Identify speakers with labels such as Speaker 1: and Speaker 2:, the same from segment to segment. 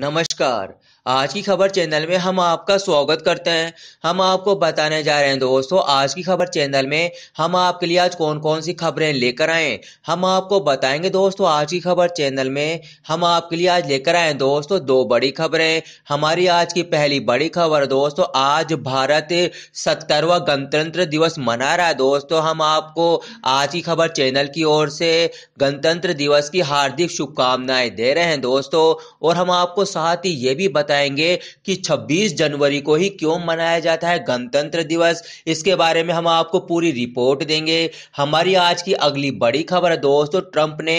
Speaker 1: नमस्कार आज की खबर चैनल में हम आपका स्वागत करते हैं हम आपको बताने जा रहे हैं दोस्तों आज की खबर चैनल में हम आपके लिए आज कौन कौन सी खबरें लेकर आए हम आपको बताएंगे दोस्तों आज की खबर चैनल में हम आपके लिए आज लेकर आए दोस्तों दो बड़ी खबरें हमारी आज की पहली बड़ी खबर दोस्तों आज भारत सत्तरवा गणतंत्र दिवस मना रहा है दोस्तों हम आपको आज की खबर चैनल की ओर से गणतंत्र दिवस की हार्दिक शुभकामनाएं दे रहे हैं दोस्तों और हम आपको आपको साथ ही ये भी बताएंगे कि 26 जनवरी को ही क्यों मनाया जाता है गणतंत्र दिवस इसके बारे में हम आपको पूरी रिपोर्ट देंगे हमारी आज की अगली बड़ी खबर दोस्तों ट्रंप ने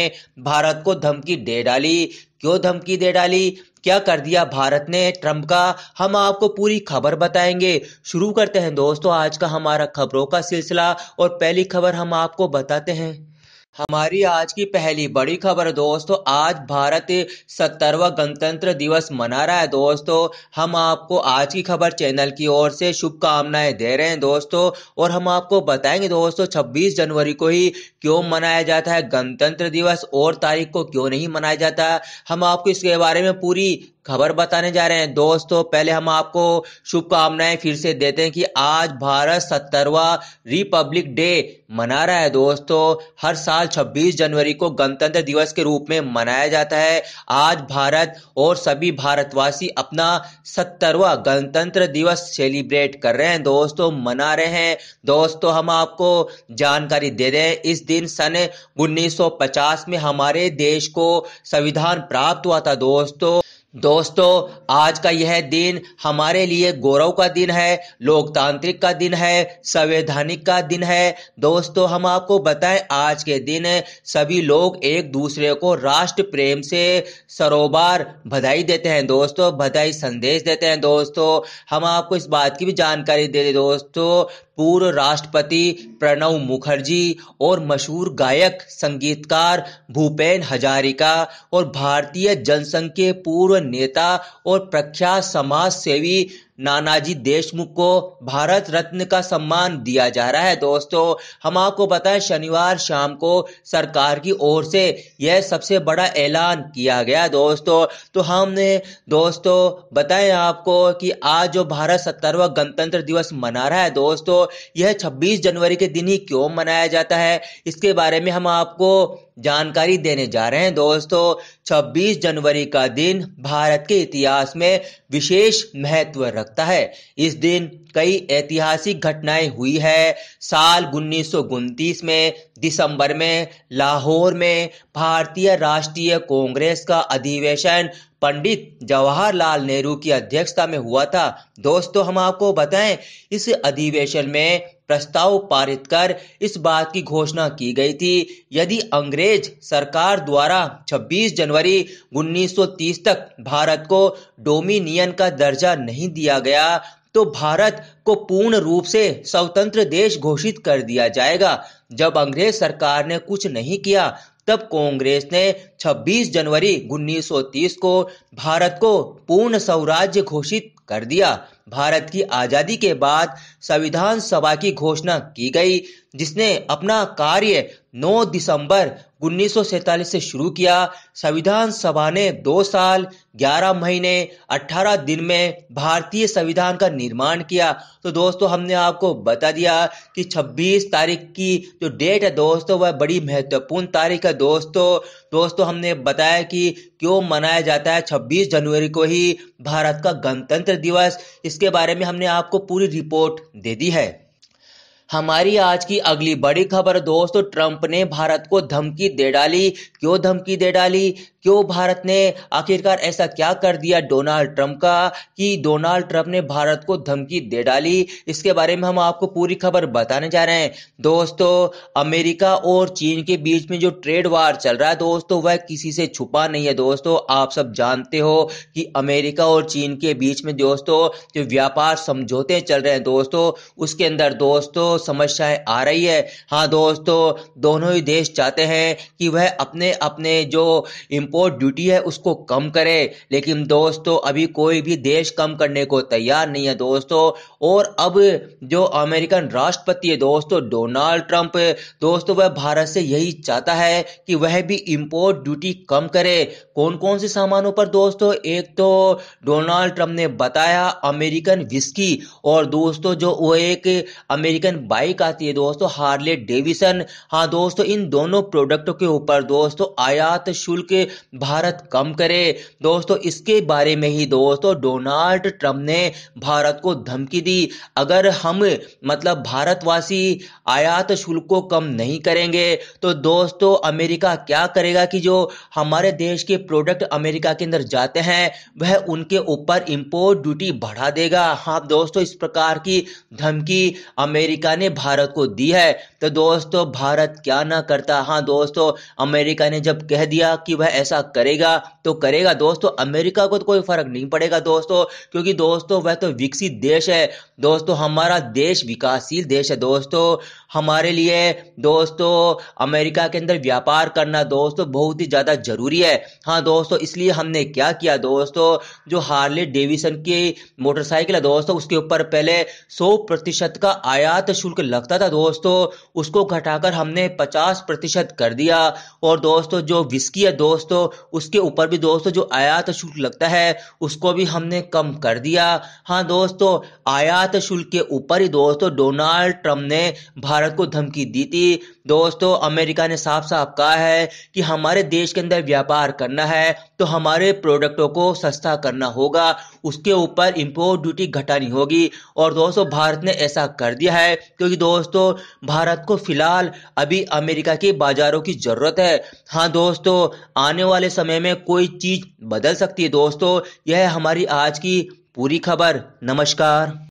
Speaker 1: भारत को धमकी दे डाली क्यों धमकी दे डाली क्या कर दिया भारत ने ट्रंप का हम आपको पूरी खबर बताएंगे शुरू करते हैं दोस्तों आज का हमारा खबरों का सिलसिला और पहली खबर हम आपको बताते हैं हमारी आज की पहली बड़ी खबर दोस्तों आज भारत सत्तरवा गणतंत्र दिवस मना रहा है दोस्तों हम आपको आज की खबर चैनल की ओर से शुभकामनाएं दे रहे हैं दोस्तों और हम आपको बताएंगे दोस्तों 26 जनवरी को ही क्यों मनाया जाता है गणतंत्र दिवस और तारीख को क्यों नहीं मनाया जाता हम आपको इसके बारे में पूरी खबर बताने जा रहे हैं दोस्तों पहले हम आपको शुभकामनाएं फिर से देते हैं कि आज भारत सत्तरवा रिपब्लिक डे मना रहा है दोस्तों हर साल 26 जनवरी को गणतंत्र दिवस के रूप में मनाया जाता है आज भारत और सभी भारतवासी अपना सत्तरवा गणतंत्र दिवस सेलिब्रेट कर रहे हैं दोस्तों मना रहे हैं दोस्तों हम आपको जानकारी दे दें इस दिन सन 1950 में हमारे देश को संविधान प्राप्त हुआ था दोस्तों दोस्तों आज का यह दिन हमारे लिए गौरव का दिन है लोकतांत्रिक का दिन है संवैधानिक का दिन है दोस्तों हम आपको बताएं आज के दिन सभी लोग एक दूसरे को राष्ट्र प्रेम से सरोबार बधाई देते हैं दोस्तों बधाई संदेश देते हैं दोस्तों हम आपको इस बात की भी जानकारी दे दें दोस्तों पूर्व राष्ट्रपति प्रणव मुखर्जी और मशहूर गायक संगीतकार भूपेन हजारिका और भारतीय जनसंघ के पूर्व नेता और प्रख्यात समाज सेवी नानाजी देशमुख को भारत रत्न का सम्मान दिया जा रहा है दोस्तों हम आपको बताएं शनिवार शाम को सरकार की ओर से यह सबसे बड़ा ऐलान किया गया दोस्तों तो हमने दोस्तों बताएं आपको कि आज जो भारत सत्तरवा गणतंत्र दिवस मना रहा है दोस्तों यह 26 जनवरी के दिन ही क्यों मनाया जाता है इसके बारे में हम आपको जानकारी देने जा रहे हैं दोस्तों 26 जनवरी का दिन भारत के इतिहास में विशेष महत्व रख रखता है इस दिन कई ऐतिहासिक घटनाएं हुई है साल उन्नीस में दिसंबर में लाहौर में भारतीय राष्ट्रीय कांग्रेस का अधिवेशन पंडित जवाहरलाल नेहरू की अध्यक्षता में हुआ था दोस्तों हम आपको बताएं इस अधिवेशन में प्रस्ताव पारित कर इस बात की घोषणा की गई थी यदि अंग्रेज सरकार द्वारा 26 जनवरी 1930 तक भारत को डोमिनियन का दर्जा नहीं दिया गया तो भारत को पूर्ण रूप से स्वतंत्र देश घोषित कर दिया जाएगा जब अंग्रेज सरकार ने कुछ नहीं किया तब कांग्रेस ने 26 जनवरी 1930 को भारत को पूर्ण स्वराज्य घोषित कर दिया भारत की आज़ादी के बाद संविधान सभा की घोषणा की गई जिसने अपना कार्य 9 दिसंबर उन्नीस से शुरू किया संविधान सभा ने दो साल 11 महीने 18 दिन में भारतीय संविधान का निर्माण किया तो दोस्तों हमने आपको बता दिया कि 26 तारीख की जो डेट है दोस्तों वह बड़ी महत्वपूर्ण तारीख है दोस्तों दोस्तों हमने बताया कि क्यों मनाया जाता है 26 जनवरी को ही भारत का गणतंत्र दिवस इसके बारे में हमने आपको पूरी रिपोर्ट दे दी है हमारी आज की अगली बड़ी खबर दोस्तों ट्रंप ने भारत को धमकी दे डाली क्यों धमकी दे डाली क्यों भारत ने आखिरकार ऐसा क्या कर दिया डोनाल्ड ट्रंप का कि डोनाल्ड ट्रंप ने भारत को धमकी दे डाली इसके बारे में हम आपको पूरी खबर बताने जा रहे हैं दोस्तों अमेरिका और चीन के बीच में जो ट्रेड वार चल रहा है दोस्तों वह किसी से छुपा नहीं है दोस्तों आप सब जानते हो कि अमेरिका और चीन के बीच में दोस्तों जो व्यापार समझौते चल रहे हैं दोस्तों उसके अंदर दोस्तों समस्याएं आ रही है हाँ दोस्तों दोनों ही देश चाहते हैं कि वह अपने अपने जो इम्पोर्ट ड्यूटी है उसको कम करे लेकिन दोस्तों अभी कोई भी देश कम करने को तैयार नहीं है दोस्तों और अब जो अमेरिकन राष्ट्रपति है दोस्तों डोनाल्ड ट्रंप दोस्तों वह भारत से यही चाहता है कि वह भी इम्पोर्ट ड्यूटी कम करे कौन कौन से सामानों पर दोस्तों एक तो डोनाल्ड ट्रंप ने बताया अमेरिकन विस्की और दोस्तों जो वो एक अमेरिकन बाइक आती है दोस्तों हार्ले डेविसन हाँ दोस्तों इन दोनों प्रोडक्टों के ऊपर दोस्तों आयात शुल्क भारत कम करे दोस्तों इसके बारे में ही दोस्तों डोनाल्ड ट्रंप ने भारत को धमकी दी अगर हम मतलब भारतवासी आयात शुल्क को कम नहीं करेंगे तो दोस्तों अमेरिका क्या करेगा कि जो हमारे देश के प्रोडक्ट अमेरिका के अंदर जाते हैं वह उनके ऊपर इम्पोर्ट ड्यूटी बढ़ा देगा हाँ दोस्तों इस प्रकार की धमकी अमेरिका अमेरिका ने भारत को दी है तो दोस्तों भारत क्या ना करता हाँ दोस्तों अमेरिका ने जब कह दिया कि वह ऐसा करेगा तो करेगा दोस्तों अमेरिका को तो कोई फर्क नहीं पड़ेगा दोस्तों क्योंकि दोस्तों वह तो विकसित देश है दोस्तों हमारा देश विकासशील देश है दोस्तों हमारे लिए दोस्तों अमेरिका के अंदर व्यापार करना दोस्तों बहुत ही ज़्यादा ज़रूरी है हाँ दोस्तों इसलिए हमने क्या किया दोस्तों जो हार्ले डेविसन की मोटरसाइकिल है दोस्तों उसके ऊपर पहले सौ प्रतिशत का आयात शुल्क लगता था दोस्तों उसको घटाकर हमने पचास प्रतिशत कर दिया और दोस्तों जो विस्की है दोस्तों उसके ऊपर भी दोस्तों जो आयात शुल्क लगता है उसको भी हमने कम कर दिया हाँ दोस्तों आयात शुल्क के ऊपर ही दोस्तों डोनाल्ड ट्रम्प ने भारत को धमकी दी थी दोस्तों अमेरिका ने साफ साफ कहा है कि हमारे देश के अंदर व्यापार करना है तो हमारे प्रोडक्टों को सस्ता करना होगा उसके ऊपर इम्पोर्ट ड्यूटी घटानी होगी और दोस्तों भारत ने ऐसा कर दिया है क्योंकि दोस्तों भारत को फिलहाल अभी अमेरिका के बाजारों की ज़रूरत है हाँ दोस्तों आने वाले समय में कोई चीज़ बदल सकती है दोस्तों यह हमारी आज की पूरी खबर नमस्कार